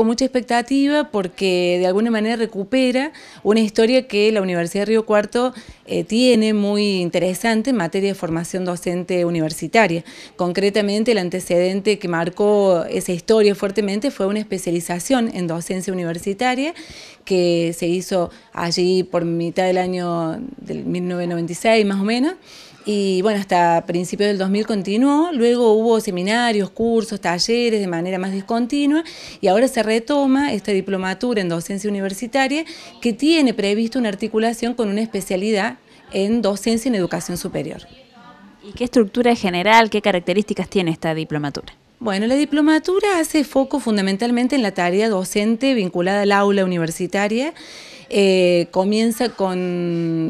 con mucha expectativa porque de alguna manera recupera una historia que la Universidad de Río Cuarto eh, tiene muy interesante en materia de formación docente universitaria. Concretamente el antecedente que marcó esa historia fuertemente fue una especialización en docencia universitaria que se hizo allí por mitad del año del 1996 más o menos y bueno, hasta principios del 2000 continuó, luego hubo seminarios, cursos, talleres de manera más discontinua y ahora se retoma esta diplomatura en docencia universitaria que tiene previsto una articulación con una especialidad en docencia en educación superior. ¿Y qué estructura general, qué características tiene esta diplomatura? Bueno, la diplomatura hace foco fundamentalmente en la tarea docente vinculada al aula universitaria. Eh, comienza con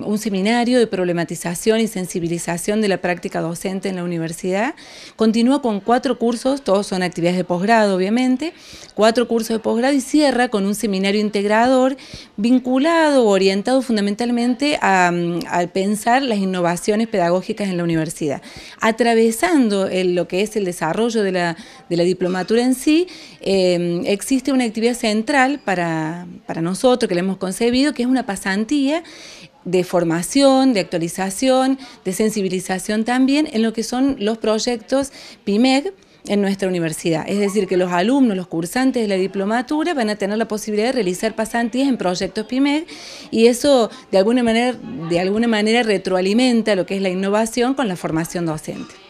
un seminario de problematización y sensibilización de la práctica docente en la universidad. Continúa con cuatro cursos, todos son actividades de posgrado obviamente, cuatro cursos de posgrado y cierra con un seminario integrador vinculado, orientado fundamentalmente a, mm, pensar las innovaciones pedagógicas en la universidad, atravesando lo que es el desarrollo de la de la diplomatura en sí, em, existe una actividad central para, nosotros que la hemos concebido, que es una pasantía de formación, de actualización, de sensibilización también en lo que son los proyectos PIMEG en nuestra universidad. Es decir, que los alumnos, los cursantes de la diplomatura van a tener la posibilidad de realizar pasantías en proyectos PIMEG y eso de alguna manera, de alguna manera retroalimenta lo que es la innovación con la formación docente.